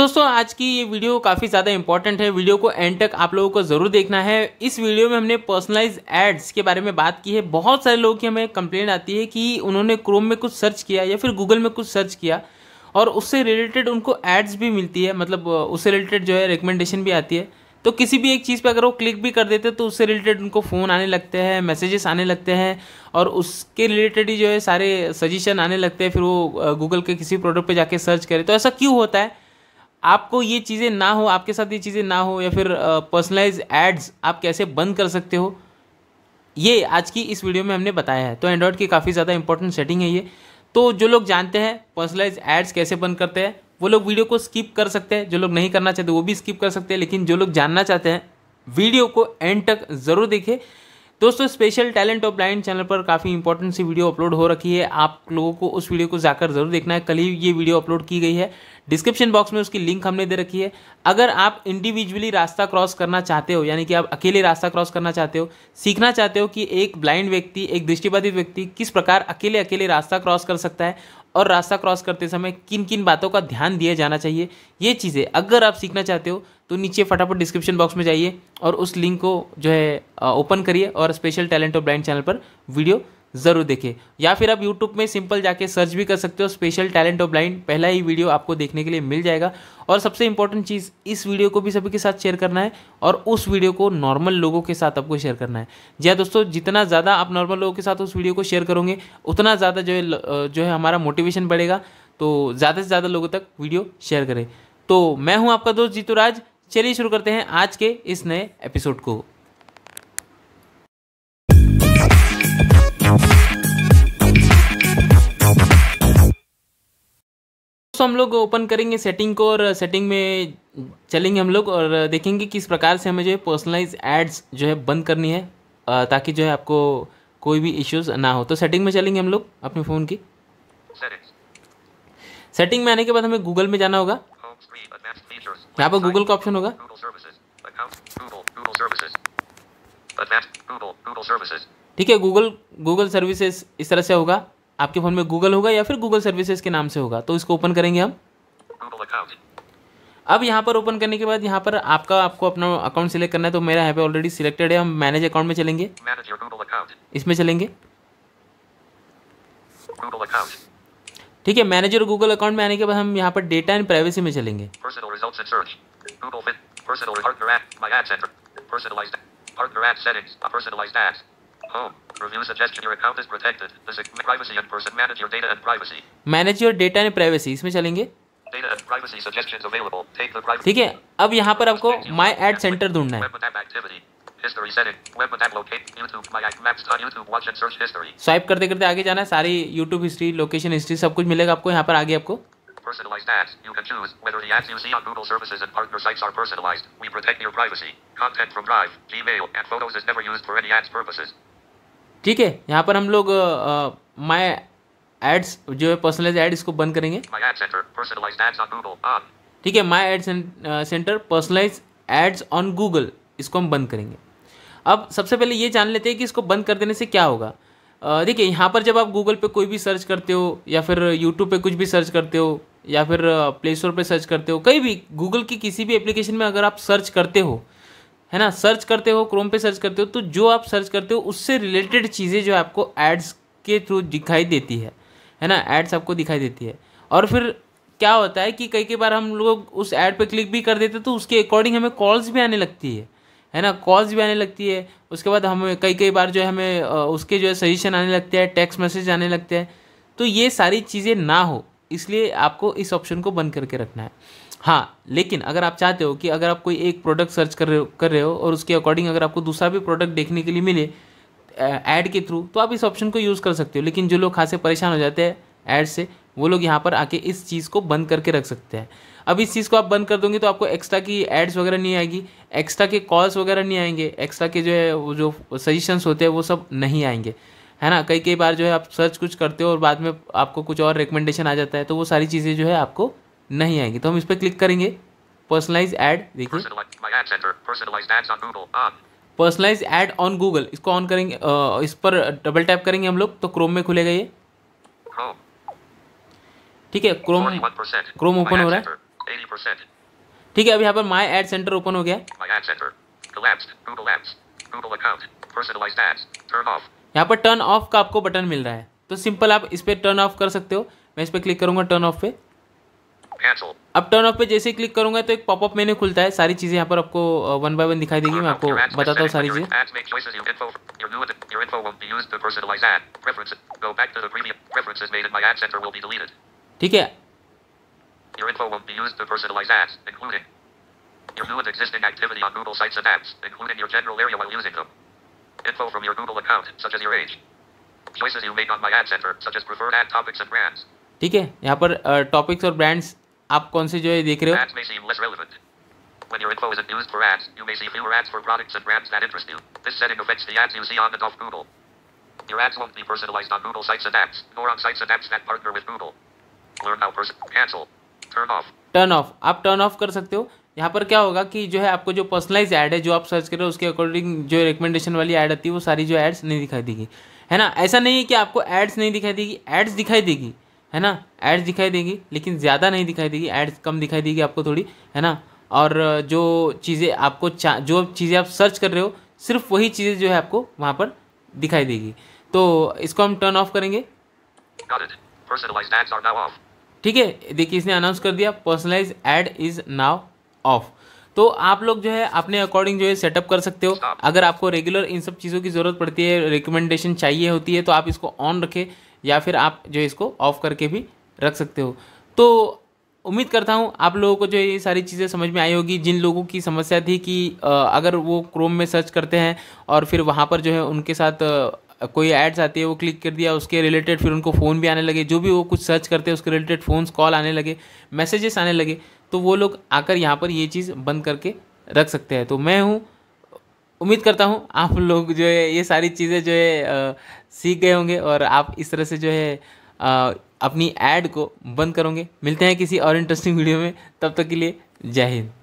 दोस्तों आज की ये वीडियो काफ़ी ज़्यादा इंपॉर्टेंट है वीडियो को एंड तक आप लोगों को ज़रूर देखना है इस वीडियो में हमने पर्सनलाइज एड्स के बारे में बात की है बहुत सारे लोगों की हमें कंप्लेंट आती है कि उन्होंने क्रोम में कुछ सर्च किया या फिर गूगल में कुछ सर्च किया और उससे रिलेटेड उनको एड्स भी मिलती है मतलब उससे रिलेटेड जो है रिकमेंडेशन भी आती है तो किसी भी एक चीज़ पे अगर वो क्लिक भी कर देते तो उससे रिलेटेड उनको फ़ोन आने लगते हैं मैसेजेस आने लगते हैं और उसके रिलेटेड ही जो है सारे सजेशन आने लगते हैं फिर वो गूगल के किसी प्रोडक्ट पे जाके सर्च करें तो ऐसा क्यों होता है आपको ये चीज़ें ना हो आपके साथ ये चीज़ें ना हो या फिर पर्सनलाइज एड्स आप कैसे बंद कर सकते हो ये आज की इस वीडियो में हमने बताया है तो एंड्रॉयड की काफ़ी ज़्यादा इंपॉर्टेंट सेटिंग है ये तो जो लोग जानते हैं पर्सनलाइज एड्स कैसे बंद करते हैं वो लोग वीडियो को स्किप कर सकते हैं जो लोग नहीं करना चाहते वो भी स्किप कर सकते हैं लेकिन जो लोग जानना चाहते हैं वीडियो को एंड तक ज़रूर देखें दोस्तों special talent of blind channel पर काफ़ी इंपॉर्टेंट सी वीडियो अपलोड हो रखी है आप लोगों को उस वीडियो को जाकर जरूर देखना है कल ही ये वीडियो अपलोड की गई है डिस्क्रिप्शन बॉक्स में उसकी लिंक हमने दे रखी है अगर आप इंडिविजुअली रास्ता क्रॉस करना चाहते हो यानी कि आप अकेले रास्ता क्रॉस करना चाहते हो सीखना चाहते हो कि एक ब्लाइंड व्यक्ति एक दृष्टिबाधित व्यक्ति किस प्रकार अकेले अकेले रास्ता क्रॉस कर सकता है और रास्ता क्रॉस करते समय किन किन बातों का ध्यान दिया जाना चाहिए ये चीज़ें अगर आप सीखना चाहते हो तो नीचे फटाफट डिस्क्रिप्शन बॉक्स में जाइए और उस लिंक को जो है ओपन करिए और स्पेशल टैलेंट और ब्लाइंड चैनल पर वीडियो ज़रूर देखें या फिर आप यूट्यूब में सिंपल जाके सर्च भी कर सकते हो स्पेशल टैलेंट ऑफ ब्लाइंड पहला ही वीडियो आपको देखने के लिए मिल जाएगा और सबसे इंपॉर्टेंट चीज़ इस वीडियो को भी सभी के साथ शेयर करना है और उस वीडियो को नॉर्मल लोगों के साथ आपको शेयर करना है जी हाँ दोस्तों जितना ज़्यादा आप नॉर्मल लोगों के साथ उस वीडियो को शेयर करोगे उतना ज़्यादा जो है जो है हमारा मोटिवेशन बढ़ेगा तो ज़्यादा से ज़्यादा लोगों तक वीडियो शेयर करें तो मैं हूँ आपका दोस्त जीतू राज चलिए शुरू करते हैं आज के इस नए एपिसोड को सो हम लोग ओपन करेंगे सेटिंग को और सेटिंग में चलेंगे हम लोग और देखेंगे किस प्रकार से हमें जो है पर्सनलाइज एड्स जो है बंद करनी है ताकि जो है आपको कोई भी इश्यूज ना हो तो सेटिंग में चलेंगे हम लोग अपने फ़ोन की सेटिंग में आने के बाद हमें गूगल में जाना होगा यहाँ पर गूगल का ऑप्शन होगा ठीक है गूगल गूगल सर्विसेज इस तरह से होगा आपके फ़ोन में गूगल होगा या फिर गूगल सर्विसेज के नाम से होगा तो इसको ओपन करेंगे हम अब यहाँ पर ओपन करने के बाद यहाँ पर आपका आपको अपना अकाउंट सिलेक्ट करना है तो मेरा यहाँ पे ऑलरेडी सिलेक्टेड है हम मैनेज अकाउंट में चलेंगे इसमें चलेंगे ठीक है मैनेजर गूगल अकाउंट में आने के बाद हम यहाँ पर डेटा एंड प्राइवेसी में चलेंगे Personal ad, my ad center. Personalized partner Home. Review suggestion. Your account is protected. Privacy and person. Manage your data and privacy. Manage your data and privacy. इसमें चलेंगे ठीक है अब यहाँ पर आपको माई एड सेंटर ढूंढना है स्वाइप करते करते आगे जाना है सारी यूट्यूब हिस्ट्री लोकेशन हिस्ट्री सब कुछ मिलेगा आपको यहाँ पर आगे आपको personalized ads. You can choose whether the ads you see on Google services and partner sites are personalized. We protect your privacy. Content from Drive, Gmail, and photos is never used for any ads purposes. ठीक है यहाँ पर हम लोग माई ads जो है personalise add इसको बंद करेंगे ठीक है my ad centre personalise ads on Google इसको हम बंद करेंगे अब सबसे पहले ये जान लेते हैं कि इसको बंद कर देने से क्या होगा देखिए यहाँ पर जब आप गूगल पे कोई भी सर्च करते हो या फिर यूट्यूब पे कुछ भी सर्च करते हो या फिर प्ले स्टोर पर सर्च करते हो कहीं भी गूगल की किसी भी एप्लीकेशन में अगर आप सर्च करते हो है ना सर्च करते हो क्रोम पे सर्च करते हो तो जो आप सर्च करते हो उससे रिलेटेड चीज़ें जो आपको एड्स के थ्रू दिखाई देती है है ना एड्स आपको दिखाई देती है और फिर क्या होता है कि कई कई बार हम लोग उस एड पे क्लिक भी कर देते तो उसके अकॉर्डिंग हमें कॉल्स भी आने लगती है है ना कॉल्स भी आने लगती है उसके बाद हमें कई कई बार जो है हमें उसके जो है सजेशन आने लगते हैं टेक्स्ट मैसेज आने लगते हैं तो ये सारी चीज़ें ना हो इसलिए आपको इस ऑप्शन को बंद करके रखना है हाँ लेकिन अगर आप चाहते हो कि अगर आप कोई एक प्रोडक्ट सर्च कर रहे हो कर रहे हो और उसके अकॉर्डिंग अगर आपको दूसरा भी प्रोडक्ट देखने के लिए मिले ऐड के थ्रू तो आप इस ऑप्शन को यूज़ कर सकते हो लेकिन जो लोग खासे परेशान हो जाते हैं ऐड से वो लोग यहाँ पर आके इस चीज़ को बंद करके रख सकते हैं अब इस चीज़ को आप बंद कर दोगे तो आपको एक्स्ट्रा की एड्स वगैरह नहीं आएगी एक्स्ट्रा के कॉल्स वगैरह नहीं आएंगे एक्स्ट्रा के जो है वो जो सजेशंस होते हैं वो सब नहीं आएंगे है ना कई कई बार जो है आप सर्च कुछ करते हो और बाद में आपको कुछ और रिकमेंडेशन आ जाता है तो वो सारी चीज़ें जो है आपको नहीं आएंगे तो हम इस पर क्लिक करेंगे पर्सनलाइज एड देखिए पर्सनलाइज एड ऑन गूगल इसको ऑन करेंगे आ, इस पर डबल टैप करेंगे हम लोग तो क्रोम में खुलेगा ये ठीक है क्रोम क्रोम ओपन हो रहा है ठीक है अब यहाँ पर माई एड सेंटर ओपन हो गया यहाँ पर टर्न ऑफ का आपको बटन मिल रहा है तो सिंपल आप इस पर टर्न ऑफ कर सकते हो मैं इस पर क्लिक करूंगा टर्न ऑफ पे अब टर्न ऑफ पे जैसे क्लिक करूंगा तो एक पॉपअप मेन्यू खुलता है सारी चीज़ें यहाँ पर आपको वन बाय वन दिखाई देगी मैं आपको बताता हूँ सारी चीज़ें ठीक है Your info won't be used to personalize ads, including your new and existing activity on Google Sites and apps, including your general area while using them. Info from your Google account, such as your age. Choices you make on my ad center, such as preferred ad topics and brands. ठीक है यहाँ पर topics और brands आप कौन सी जो है देख रहे हो When your info isn't used for ads, you may see fewer ads for products and brands that interest you. This setting affects the ads you see on and off Google. Your ads won't be personalized on Google sites and apps, nor on sites and apps that partner with Google. Learn how person cancel. Turn off. Turn off. आप turn off कर सकते हो यहाँ पर क्या होगा कि जो है आपको जो पर्सनलाइज ऐड है जो आप सर्च कर रहे हो उसके अकॉर्डिंग जो रिकमेंडेशन वाली ऐड आती है वो सारी जो एड्स नहीं दिखाई देगी है ना ऐसा नहीं है कि आपको एड्स नहीं दिखाई देगी एड्स दिखाई देगी है ना एड्स दिखाई देगी लेकिन ज़्यादा नहीं दिखाई देगी एड्स कम दिखाई देगी आपको थोड़ी है ना और जो चीज़ें आपको जो चीज़ें आप सर्च कर रहे हो सिर्फ वही चीज़ें जो है आपको वहाँ पर दिखाई देगी तो इसको हम टर्न ऑफ करेंगे ठीक है देखिए इसने अनाउंस कर दिया personalise ad is now off तो आप लोग जो है अपने अकॉर्डिंग जो है सेटअप कर सकते हो अगर आपको रेगुलर इन सब चीज़ों की ज़रूरत पड़ती है रिकमेंडेशन चाहिए होती है तो आप इसको ऑन रखें या फिर आप जो इसको ऑफ करके भी रख सकते हो तो उम्मीद करता हूँ आप लोगों को जो ये सारी चीज़ें समझ में आई होगी जिन लोगों की समस्या थी कि अगर वो क्रोम में सर्च करते हैं और फिर वहाँ पर जो है उनके साथ कोई एड्स आती है वो क्लिक कर दिया उसके रिलेटेड फिर उनको फ़ोन भी आने लगे जो भी वो कुछ सर्च करते हैं उसके रिलेटेड फ़ोन कॉल आने लगे मैसेजेस आने लगे तो वो लोग आकर यहाँ पर ये चीज़ बंद करके रख सकते हैं तो मैं हूँ उम्मीद करता हूँ आप लोग जो है ये सारी चीज़ें जो है सीख गए होंगे और आप इस तरह से जो है आ, अपनी ऐड को बंद करोगे मिलते हैं किसी और इंटरेस्टिंग वीडियो में तब तक के लिए जय हिंद